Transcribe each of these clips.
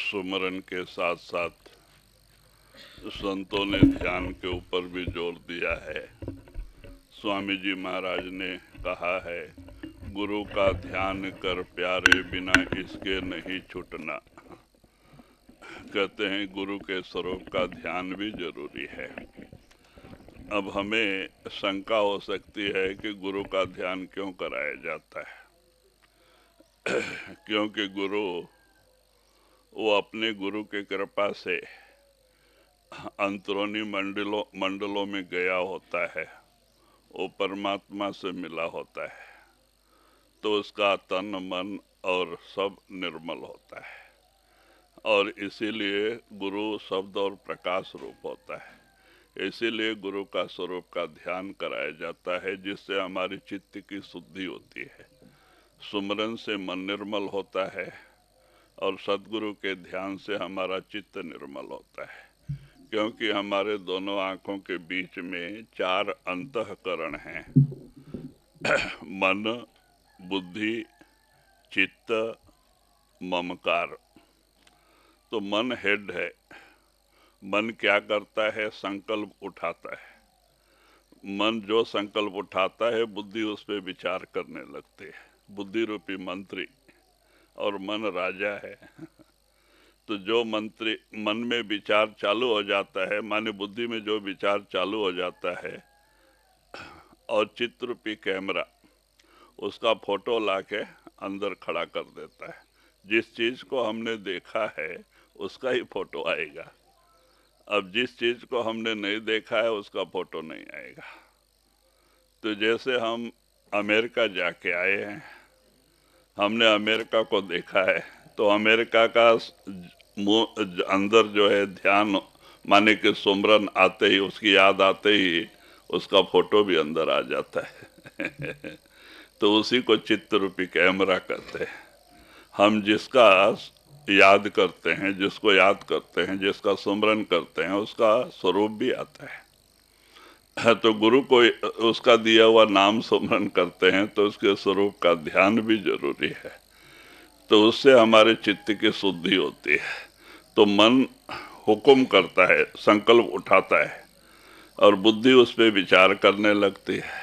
सुमरण के साथ साथ संतों ने ध्यान के ऊपर भी जोर दिया है स्वामी जी महाराज ने कहा है गुरु का ध्यान कर प्यारे बिना इसके नहीं छूटना कहते हैं गुरु के स्वरूप का ध्यान भी जरूरी है अब हमें शंका हो सकती है कि गुरु का ध्यान क्यों कराया जाता है क्योंकि गुरु वो अपने गुरु के कृपा से अंतरोनी मंडलों मंडलों में गया होता है वो परमात्मा से मिला होता है तो उसका तन मन और सब निर्मल होता है और इसीलिए गुरु शब्द और प्रकाश रूप होता है इसीलिए गुरु का स्वरूप का ध्यान कराया जाता है जिससे हमारी चित्त की शुद्धि होती है सुमरन से मन निर्मल होता है और सदगुरु के ध्यान से हमारा चित्त निर्मल होता है क्योंकि हमारे दोनों आँखों के बीच में चार अंतकरण हैं मन बुद्धि चित्त ममकार तो मन हेड है मन क्या करता है संकल्प उठाता है मन जो संकल्प उठाता है बुद्धि उस पर विचार करने लगती है बुद्धि रूपी मंत्री और मन राजा है तो जो मंत्री मन में विचार चालू हो जाता है मान बुद्धि में जो विचार चालू हो जाता है और चित्र पी कैमरा उसका फोटो ला के अंदर खड़ा कर देता है जिस चीज़ को हमने देखा है उसका ही फोटो आएगा अब जिस चीज़ को हमने नहीं देखा है उसका फोटो नहीं आएगा तो जैसे हम अमेरिका जाके आए हैं हमने अमेरिका को देखा है तो अमेरिका का अंदर जो है ध्यान माने कि सुमरन आते ही उसकी याद आते ही उसका फोटो भी अंदर आ जाता है तो उसी को रूपी कैमरा कहते हैं हम जिसका याद करते हैं जिसको याद करते हैं जिसका सुमरन करते हैं उसका स्वरूप भी आता है तो गुरु को उसका दिया हुआ नाम स्मरण करते हैं तो उसके स्वरूप का ध्यान भी जरूरी है तो उससे हमारे चित्त की शुद्धि होती है तो मन हुक्म करता है संकल्प उठाता है और बुद्धि उस पर विचार करने लगती है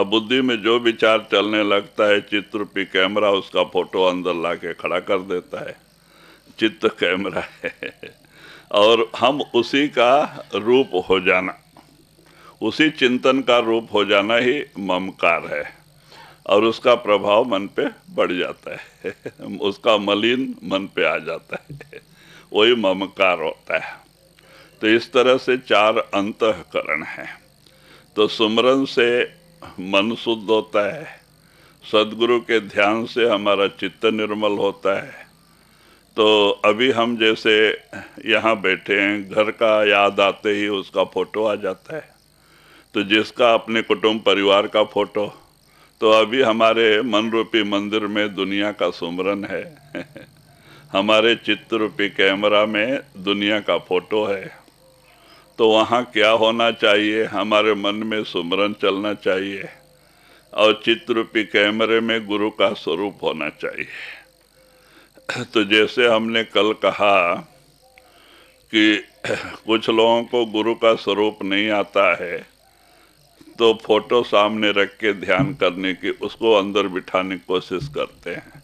अब बुद्धि में जो विचार चलने लगता है चित्र पे कैमरा उसका फोटो अंदर ला के खड़ा कर देता है चित्र कैमरा है और हम उसी का रूप हो जाना उसी चिंतन का रूप हो जाना ही ममकार है और उसका प्रभाव मन पे बढ़ जाता है उसका मलिन मन पे आ जाता है वही ममकार होता है तो इस तरह से चार अंतकरण है तो सुमरन से मन शुद्ध होता है सदगुरु के ध्यान से हमारा चित्त निर्मल होता है तो अभी हम जैसे यहाँ बैठे हैं घर का याद आते ही उसका फोटो आ जाता है तो जिसका अपने कुटुंब परिवार का फोटो तो अभी हमारे मन रूपी मंदिर में दुनिया का सुमरन है हमारे चित्र रूपी कैमरा में दुनिया का फोटो है तो वहाँ क्या होना चाहिए हमारे मन में सुमरन चलना चाहिए और चित्र रूपी कैमरे में गुरु का स्वरूप होना चाहिए तो जैसे हमने कल कहा कि कुछ लोगों को गुरु का स्वरूप नहीं आता है तो फोटो सामने रख के ध्यान करने की उसको अंदर बिठाने की कोशिश करते हैं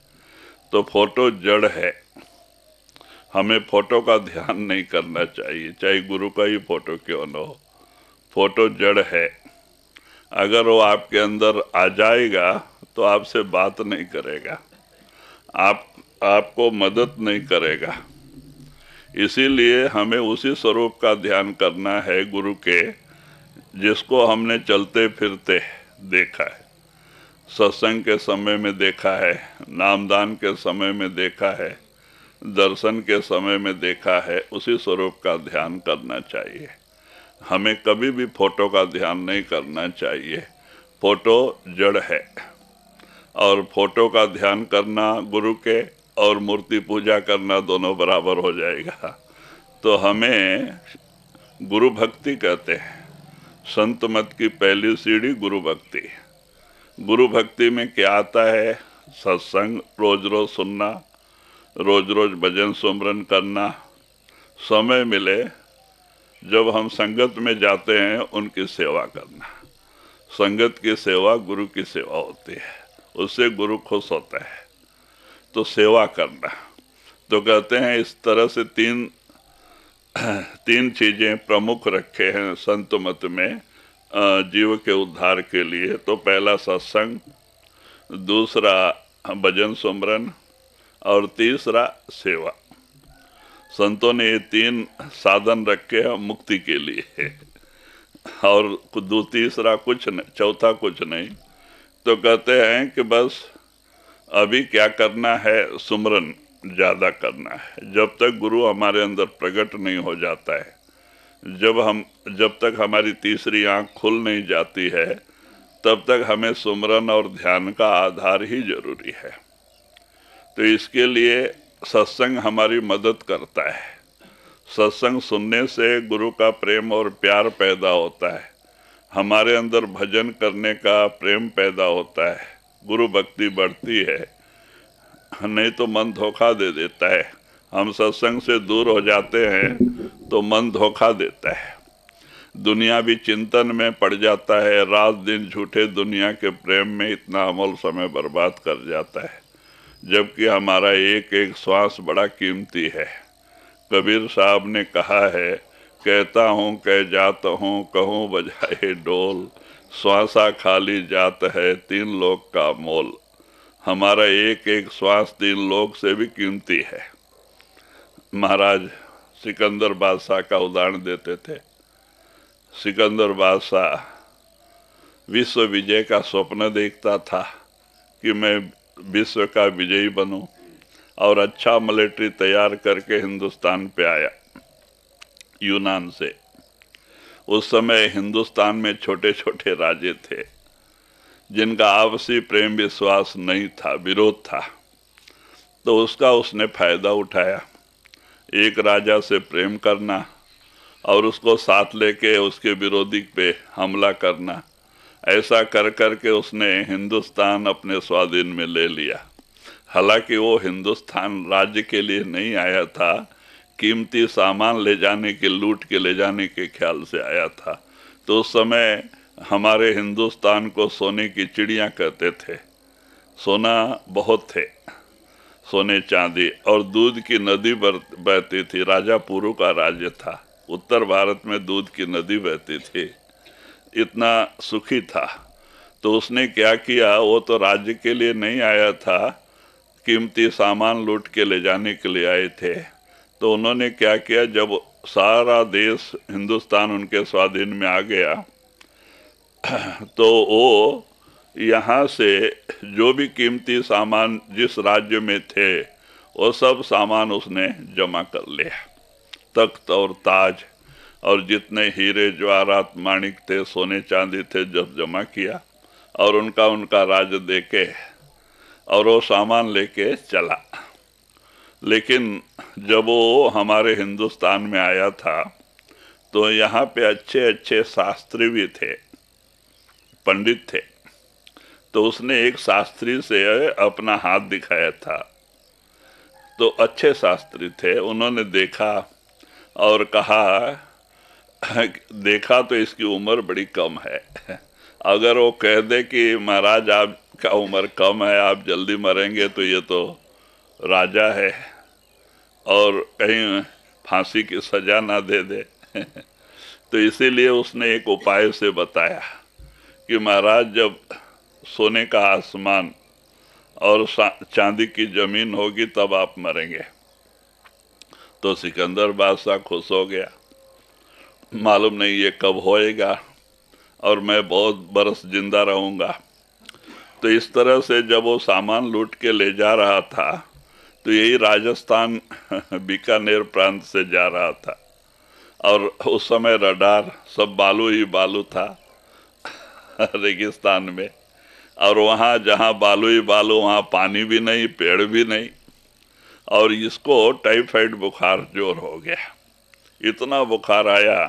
तो फोटो जड़ है हमें फोटो का ध्यान नहीं करना चाहिए चाहे गुरु का ही फोटो क्यों ना हो फोटो जड़ है अगर वो आपके अंदर आ जाएगा तो आपसे बात नहीं करेगा आप आपको मदद नहीं करेगा इसीलिए हमें उसी स्वरूप का ध्यान करना है गुरु के जिसको हमने चलते फिरते देखा है सत्संग के समय में देखा है नामदान के समय में देखा है दर्शन के समय में देखा है उसी स्वरूप का ध्यान करना चाहिए हमें कभी भी फोटो का ध्यान नहीं करना चाहिए फोटो जड़ है और फोटो का ध्यान करना गुरु के और मूर्ति पूजा करना दोनों बराबर हो जाएगा तो हमें गुरु भक्ति कहते हैं संत मत की पहली सीढ़ी गुरु भक्ति गुरु भक्ति में क्या आता है सत्संग रोज रोज सुनना रोज रोज भजन सुमरन करना समय मिले जब हम संगत में जाते हैं उनकी सेवा करना संगत की सेवा गुरु की सेवा होती है उससे गुरु खुश होता है तो सेवा करना तो कहते हैं इस तरह से तीन तीन चीजें प्रमुख रखे हैं संत मत में जीव के उद्धार के लिए तो पहला सत्संग दूसरा भजन सुमरन और तीसरा सेवा संतों ने ये तीन साधन रखे हैं मुक्ति के लिए और दो तीसरा कुछ नहीं चौथा कुछ नहीं तो कहते हैं कि बस अभी क्या करना है सुमरन ज़्यादा करना है जब तक गुरु हमारे अंदर प्रकट नहीं हो जाता है जब हम जब तक हमारी तीसरी आंख खुल नहीं जाती है तब तक हमें सुमरन और ध्यान का आधार ही जरूरी है तो इसके लिए सत्संग हमारी मदद करता है सत्संग सुनने से गुरु का प्रेम और प्यार पैदा होता है हमारे अंदर भजन करने का प्रेम पैदा होता है गुरु भक्ति बढ़ती है नहीं तो मन धोखा दे देता है हम सत्संग से दूर हो जाते हैं तो मन धोखा देता है दुनिया भी चिंतन में पड़ जाता है रात दिन झूठे दुनिया के प्रेम में इतना अमल समय बर्बाद कर जाता है जबकि हमारा एक एक श्वास बड़ा कीमती है कबीर साहब ने कहा है कहता हूँ कह जाता हूँ कहूँ बजाए डोल श्वासा खाली जात है तीन लोग का मोल हमारा एक एक श्वास तीन लोग से भी कीमती है महाराज सिकंदर बादशाह का उदाहरण देते थे सिकंदर बादशाह विश्व विजय का स्वप्न देखता था कि मैं विश्व का विजयी बनूं और अच्छा मिलिट्री तैयार करके हिंदुस्तान पे आया यूनान से उस समय हिंदुस्तान में छोटे छोटे राजे थे जिनका आपसी प्रेम विश्वास नहीं था विरोध था तो उसका उसने फायदा उठाया एक राजा से प्रेम करना और उसको साथ लेके उसके विरोधी पे हमला करना ऐसा कर कर के उसने हिंदुस्तान अपने स्वाधीन में ले लिया हालांकि वो हिंदुस्तान राज्य के लिए नहीं आया था कीमती सामान ले जाने के लूट के ले जाने के ख्याल से आया था तो उस समय हमारे हिंदुस्तान को सोने की चिड़िया कहते थे सोना बहुत थे सोने चांदी और दूध की नदी बहती थी राजापुरू का राज्य था उत्तर भारत में दूध की नदी बहती थी इतना सुखी था तो उसने क्या किया वो तो राज्य के लिए नहीं आया था कीमती सामान लूट के ले जाने के लिए आए थे तो उन्होंने क्या किया जब सारा देश हिंदुस्तान उनके स्वाधीन में आ गया तो वो यहाँ से जो भी कीमती सामान जिस राज्य में थे वो सब सामान उसने जमा कर लिया तख्त और ताज और जितने हीरे ज्वारात माणिक थे सोने चांदी थे जब जमा किया और उनका उनका राज दे के और वो सामान लेके चला लेकिन जब वो हमारे हिंदुस्तान में आया था तो यहाँ पे अच्छे अच्छे शास्त्री भी थे पंडित थे तो उसने एक शास्त्री से अपना हाथ दिखाया था तो अच्छे शास्त्री थे उन्होंने देखा और कहा देखा तो इसकी उम्र बड़ी कम है अगर वो कह दे कि महाराज आपका उम्र कम है आप जल्दी मरेंगे तो ये तो राजा है और कहीं फांसी की सजा ना दे दे तो इसीलिए उसने एक उपाय से बताया कि महाराज जब सोने का आसमान और चांदी की जमीन होगी तब आप मरेंगे तो सिकंदर बादशाह खुश हो गया मालूम नहीं ये कब होएगा और मैं बहुत बरस जिंदा रहूँगा तो इस तरह से जब वो सामान लूट के ले जा रहा था तो यही राजस्थान बीकानेर प्रांत से जा रहा था और उस समय रडार सब बालू ही बालू था रेगिस्तान में और वहाँ जहाँ बालू ही बालू वहाँ पानी भी नहीं पेड़ भी नहीं और इसको टाइफाइड बुखार जोर हो गया इतना बुखार आया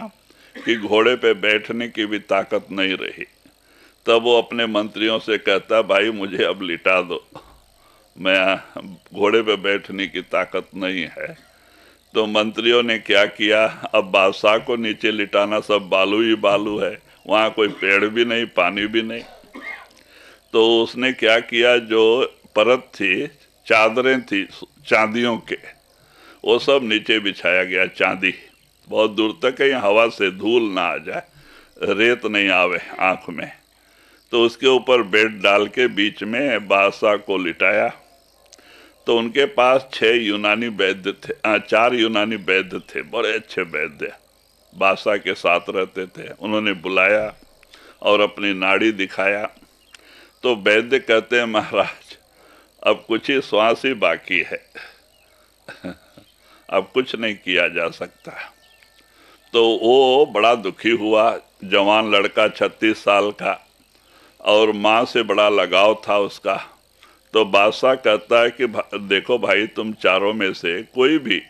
कि घोड़े पे बैठने की भी ताकत नहीं रही तब वो अपने मंत्रियों से कहता भाई मुझे अब लिटा दो मैं घोड़े पे बैठने की ताकत नहीं है तो मंत्रियों ने क्या किया अब बादशाह को नीचे लिटाना सब बालू ही बालू है वहाँ कोई पेड़ भी नहीं पानी भी नहीं तो उसने क्या किया जो परत थी चादरें थी चांदियों के वो सब नीचे बिछाया गया चांदी बहुत दूर तक है हवा से धूल ना आ जाए रेत नहीं आवे आँख में तो उसके ऊपर बेड डाल के बीच में बादशाह को लिटाया तो उनके पास छह यूनानी वैद्य थे आ, चार यूनानी वैद्य थे बड़े अच्छे वैद्य बादशाह के साथ रहते थे उन्होंने बुलाया और अपनी नाड़ी दिखाया तो वैद्य कहते हैं महाराज अब कुछ ही श्वास ही बाकी है अब कुछ नहीं किया जा सकता तो वो बड़ा दुखी हुआ जवान लड़का छत्तीस साल का और माँ से बड़ा लगाव था उसका तो बादशाह कहता है कि भा, देखो भाई तुम चारों में से कोई भी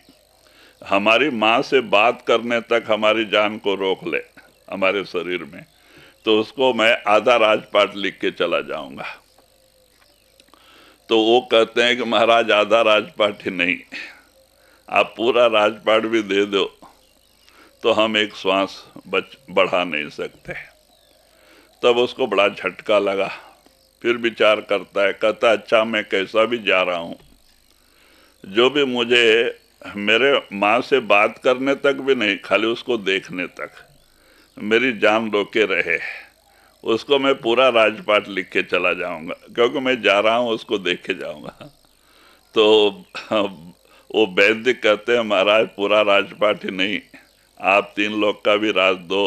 हमारी माँ से बात करने तक हमारी जान को रोक ले हमारे शरीर में तो उसको मैं आधा राजपाट लिख के चला जाऊंगा तो वो कहते हैं कि महाराज आधा राजपाट ही नहीं आप पूरा राजपाट भी दे दो तो हम एक श्वास बच बढ़ा नहीं सकते तब उसको बड़ा झटका लगा फिर विचार करता है कहता अच्छा मैं कैसा भी जा रहा हूँ जो भी मुझे मेरे माँ से बात करने तक भी नहीं खाली उसको देखने तक मेरी जान रोके रहे उसको मैं पूरा राजपाट लिख के चला जाऊंगा क्योंकि मैं जा रहा हूँ उसको देख के जाऊँगा तो वो वैद्य कहते हैं महाराज पूरा राजपाट ही नहीं आप तीन लोग का भी राज दो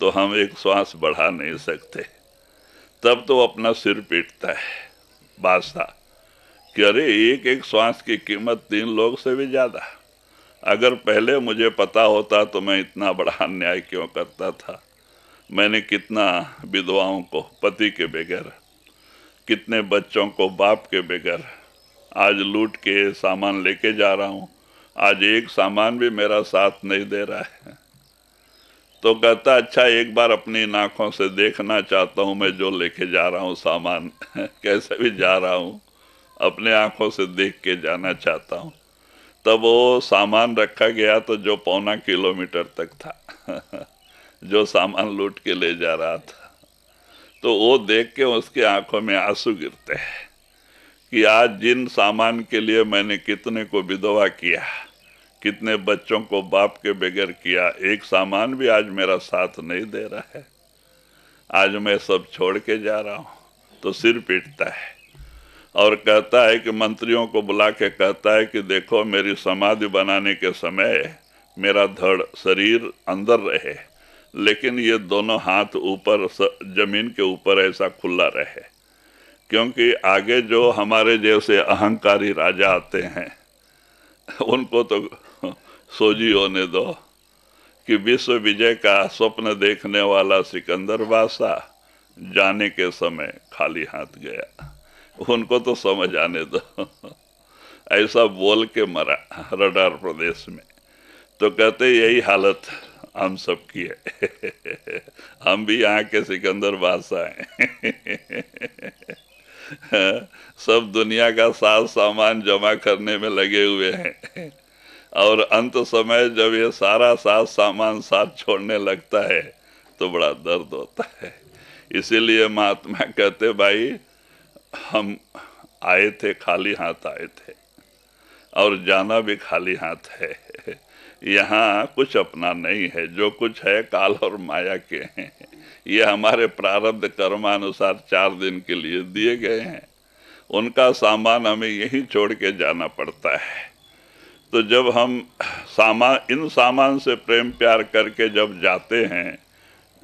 तो हम एक श्वास बढ़ा नहीं सकते तब तो अपना सिर पीटता है बादशाह कि अरे एक एक श्वास की कीमत तीन लोग से भी ज़्यादा अगर पहले मुझे पता होता तो मैं इतना बड़ा अन्याय क्यों करता था मैंने कितना विधवाओं को पति के बगैर कितने बच्चों को बाप के बगैर आज लूट के सामान लेके जा रहा हूँ आज एक सामान भी मेरा साथ नहीं दे रहा है तो कहता अच्छा एक बार अपनी नाखों से देखना चाहता हूँ मैं जो लेके जा रहा हूँ सामान कैसे भी जा रहा हूँ अपने आंखों से देख के जाना चाहता हूँ तब वो सामान रखा गया तो जो पौना किलोमीटर तक था जो सामान लूट के ले जा रहा था तो वो देख के उसके आंखों में आंसू गिरते हैं कि आज जिन सामान के लिए मैंने कितने को विधवा किया कितने बच्चों को बाप के बगैर किया एक सामान भी आज मेरा साथ नहीं दे रहा है आज मैं सब छोड़ के जा रहा हूँ तो सिर पीटता है और कहता है कि मंत्रियों को बुला के कहता है कि देखो मेरी समाधि बनाने के समय मेरा धड़ शरीर अंदर रहे लेकिन ये दोनों हाथ ऊपर जमीन के ऊपर ऐसा खुला रहे क्योंकि आगे जो हमारे जैसे अहंकारी राजा आते हैं उनको तो सोजी होने दो कि विश्व विजय का स्वप्न देखने वाला सिकंदर बासा जाने के समय खाली हाथ गया उनको तो समझ आने दो ऐसा बोल के मरा रडार प्रदेश में तो कहते यही हालत हम सब की है हम भी यहाँ के सिकंदर बादशाह हैं सब दुनिया का साज सामान जमा करने में लगे हुए हैं और अंत समय जब ये सारा साज सामान साथ छोड़ने लगता है तो बड़ा दर्द होता है इसीलिए महात्मा कहते भाई हम आए थे खाली हाथ आए थे और जाना भी खाली हाथ है यहाँ कुछ अपना नहीं है जो कुछ है काल और माया के हैं ये हमारे प्रारब्ध कर्मानुसार चार दिन के लिए दिए गए हैं उनका सामान हमें यहीं छोड़ के जाना पड़ता है तो जब हम सामान इन सामान से प्रेम प्यार करके जब जाते हैं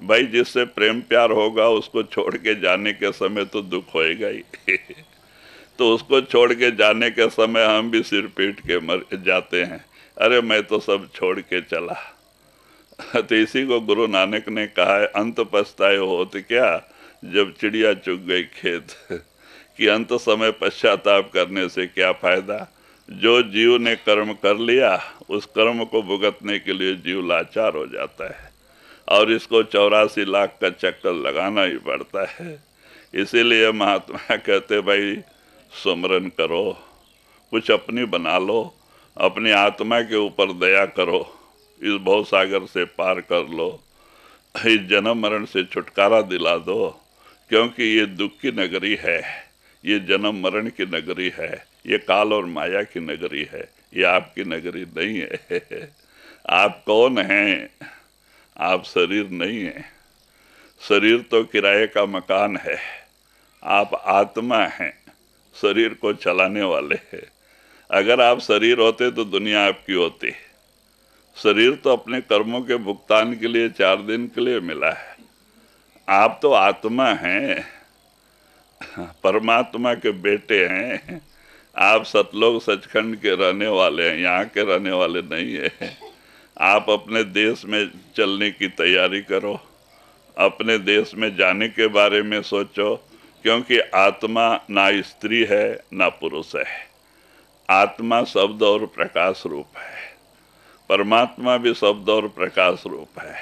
भाई जिससे प्रेम प्यार होगा उसको छोड़ के जाने के समय तो दुख होएगा ही तो उसको छोड़ के जाने के समय हम भी सिर पीट के मर जाते हैं अरे मैं तो सब छोड़ के चला तो इसी को गुरु नानक ने कहा है अंत पछताए तो क्या जब चिड़िया चुग गई खेत कि अंत समय पश्चाताप करने से क्या फायदा जो जीव ने कर्म कर लिया उस कर्म को भुगतने के लिए जीव लाचार हो जाता है और इसको चौरासी लाख का चक्कर लगाना ही पड़ता है इसीलिए महात्मा कहते भाई सुमरन करो कुछ अपनी बना लो अपनी आत्मा के ऊपर दया करो इस भव सागर से पार कर लो इस जन्म मरण से छुटकारा दिला दो क्योंकि ये दुख की नगरी है ये जन्म मरण की नगरी है ये काल और माया की नगरी है ये आपकी नगरी नहीं है आप कौन हैं आप शरीर नहीं हैं शरीर तो किराए का मकान है आप आत्मा हैं शरीर को चलाने वाले हैं अगर आप शरीर होते तो दुनिया आपकी होती शरीर तो अपने कर्मों के भुगतान के लिए चार दिन के लिए मिला है आप तो आत्मा हैं परमात्मा के बेटे हैं आप सतलोक सचखंड के रहने वाले हैं यहाँ के रहने वाले नहीं है आप अपने देश में चलने की तैयारी करो अपने देश में जाने के बारे में सोचो क्योंकि आत्मा ना स्त्री है ना पुरुष है आत्मा शब्द और प्रकाश रूप है परमात्मा भी शब्द और प्रकाश रूप है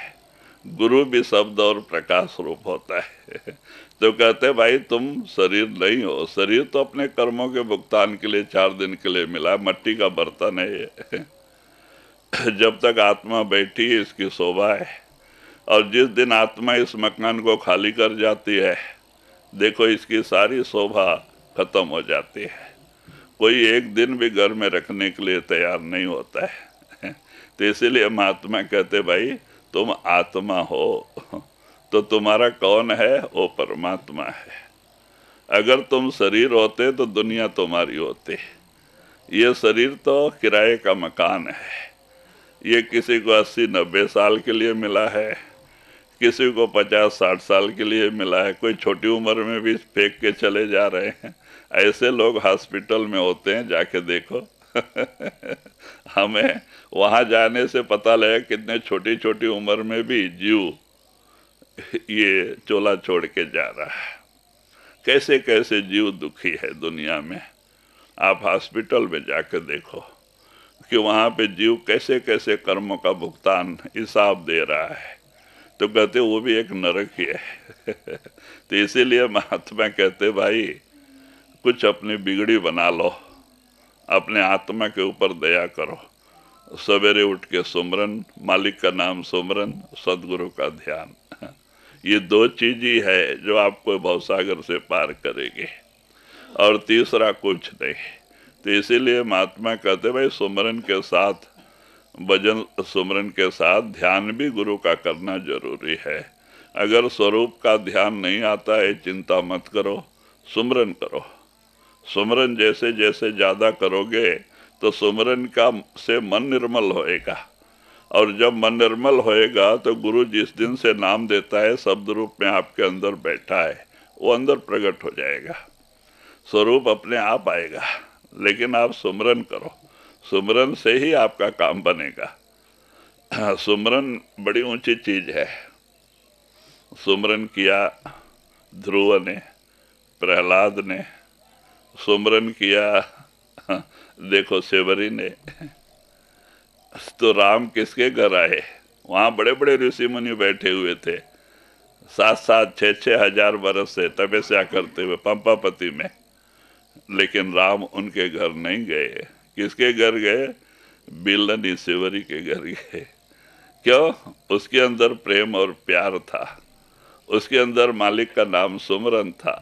गुरु भी शब्द और प्रकाश रूप होता है तो कहते भाई तुम शरीर नहीं हो शरीर तो अपने कर्मों के भुगतान के लिए चार दिन के लिए मिला मट्टी का बर्तन है जब तक आत्मा बैठी है इसकी शोभा है और जिस दिन आत्मा इस मकान को खाली कर जाती है देखो इसकी सारी शोभा खत्म हो जाती है कोई एक दिन भी घर में रखने के लिए तैयार नहीं होता है तो इसीलिए महात्मा कहते भाई तुम आत्मा हो तो तुम्हारा कौन है वो परमात्मा है अगर तुम शरीर होते तो दुनिया तुम्हारी होती ये शरीर तो किराए का मकान है ये किसी को 80 नब्बे साल के लिए मिला है किसी को 50 साठ साल के लिए मिला है कोई छोटी उम्र में भी फेंक के चले जा रहे हैं ऐसे लोग हॉस्पिटल में होते हैं जाके देखो हमें वहाँ जाने से पता लगे कितने छोटी छोटी उम्र में भी जीव ये चोला छोड़ के जा रहा है कैसे कैसे जीव दुखी है दुनिया में आप हॉस्पिटल में जाकर देखो कि वहाँ पे जीव कैसे कैसे कर्मों का भुगतान हिसाब दे रहा है तो कहते वो भी एक नरक ही है तो इसीलिए महात्मा कहते भाई कुछ अपनी बिगड़ी बना लो अपने आत्मा के ऊपर दया करो सवेरे उठ के सुमरन मालिक का नाम सुमरन सदगुरु का ध्यान ये दो चीज ही है जो आपको भवसागर से पार करेगी और तीसरा कुछ नहीं तो इसीलिए महात्मा कहते भाई सुमरन के साथ भजन सुमरन के साथ ध्यान भी गुरु का करना जरूरी है अगर स्वरूप का ध्यान नहीं आता है चिंता मत करो सुमरन करो सुमरन जैसे जैसे ज़्यादा करोगे तो सुमरन का से मन निर्मल होएगा और जब मन निर्मल होएगा तो गुरु जिस दिन से नाम देता है शब्द रूप में आपके अंदर बैठा है वो अंदर प्रकट हो जाएगा स्वरूप अपने आप आएगा लेकिन आप सुमरन करो सुमरन से ही आपका काम बनेगा सुमरन बड़ी ऊंची चीज है सुमरन किया ध्रुव ने प्रहलाद ने सुमरन किया देखो सेवरी ने तो राम किसके घर आए वहाँ बड़े बड़े ऋषि मुनि बैठे हुए थे सात सात छः छः हजार बरस से तपस्या करते हुए पंपापति में लेकिन राम उनके घर नहीं गए किसके घर गए बिलन ईश्वरी के घर गए क्यों उसके अंदर प्रेम और प्यार था उसके अंदर मालिक का नाम सुमरन था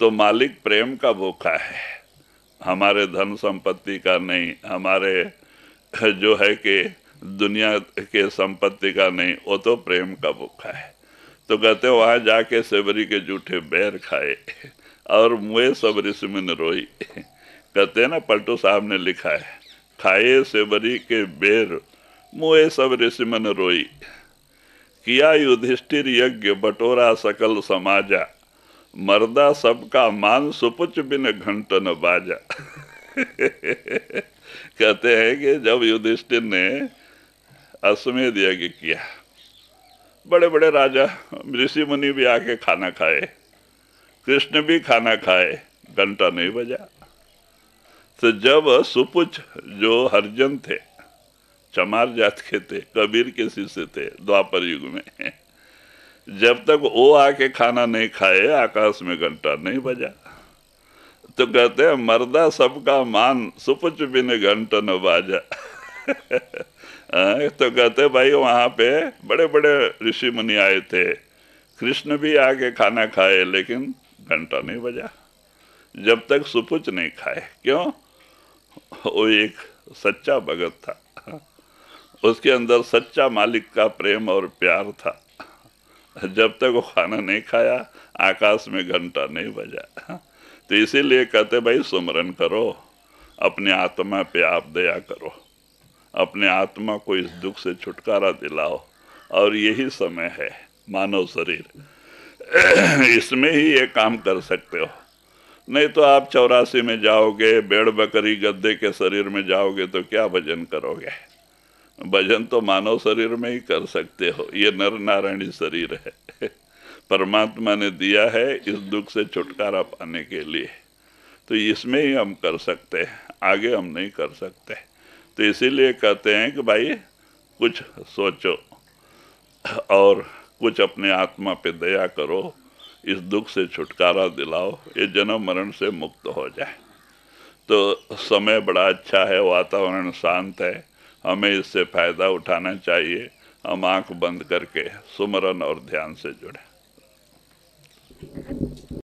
तो मालिक प्रेम का भूखा है हमारे धन संपत्ति का नहीं हमारे जो है कि दुनिया के संपत्ति का नहीं वो तो प्रेम का भूखा है तो कहते वहाँ जाके सेवरी के जूठे बैर खाए और मुए सब रिसमिन रोई कहते हैं ना पलटू साहब ने लिखा है खाए सेबरी के बेर मुए सब रिसमिन रोई किया युधिष्ठिर यज्ञ बटोरा सकल समाजा मर्दा सबका मान सुपुच बिन घंटन बाजा कहते हैं कि जब युधिष्ठिर ने अश्वमेध यज्ञ किया बड़े बड़े राजा ऋषि मुनि भी आके खाना खाए कृष्ण भी खाना खाए घंटा नहीं बजा तो जब सुपुच जो हरिजन थे चमार जात के थे कबीर के शिष्य थे द्वापर युग में जब तक वो आके खाना नहीं खाए आकाश में घंटा नहीं बजा तो कहते हैं मर्दा सबका मान सुपुच बिन घंटा न बाजा हाँ, तो कहते भाई वहां पे बड़े बड़े ऋषि मुनि आए थे कृष्ण भी आके खाना खाए लेकिन घंटा नहीं बजा जब तक सुपुच नहीं खाए क्यों वो एक सच्चा भगत था उसके अंदर सच्चा मालिक का प्रेम और प्यार था जब तक वो खाना नहीं खाया आकाश में घंटा नहीं बजा तो इसीलिए कहते भाई सुमरन करो अपने आत्मा पे आप दया करो अपने आत्मा को इस दुख से छुटकारा दिलाओ और यही समय है मानव शरीर इसमें ही ये काम कर सकते हो नहीं तो आप चौरासी में जाओगे बेड़ बकरी गद्दे के शरीर में जाओगे तो क्या भजन करोगे भजन तो मानव शरीर में ही कर सकते हो ये नर नारायणी शरीर है परमात्मा ने दिया है इस दुख से छुटकारा पाने के लिए तो इसमें ही हम कर सकते हैं आगे हम नहीं कर सकते तो इसीलिए कहते हैं कि भाई कुछ सोचो और कुछ अपने आत्मा पे दया करो इस दुख से छुटकारा दिलाओ ये जन्म मरण से मुक्त हो जाए तो समय बड़ा अच्छा है वातावरण शांत है हमें इससे फ़ायदा उठाना चाहिए हम आंख बंद करके सुमरन और ध्यान से जुड़े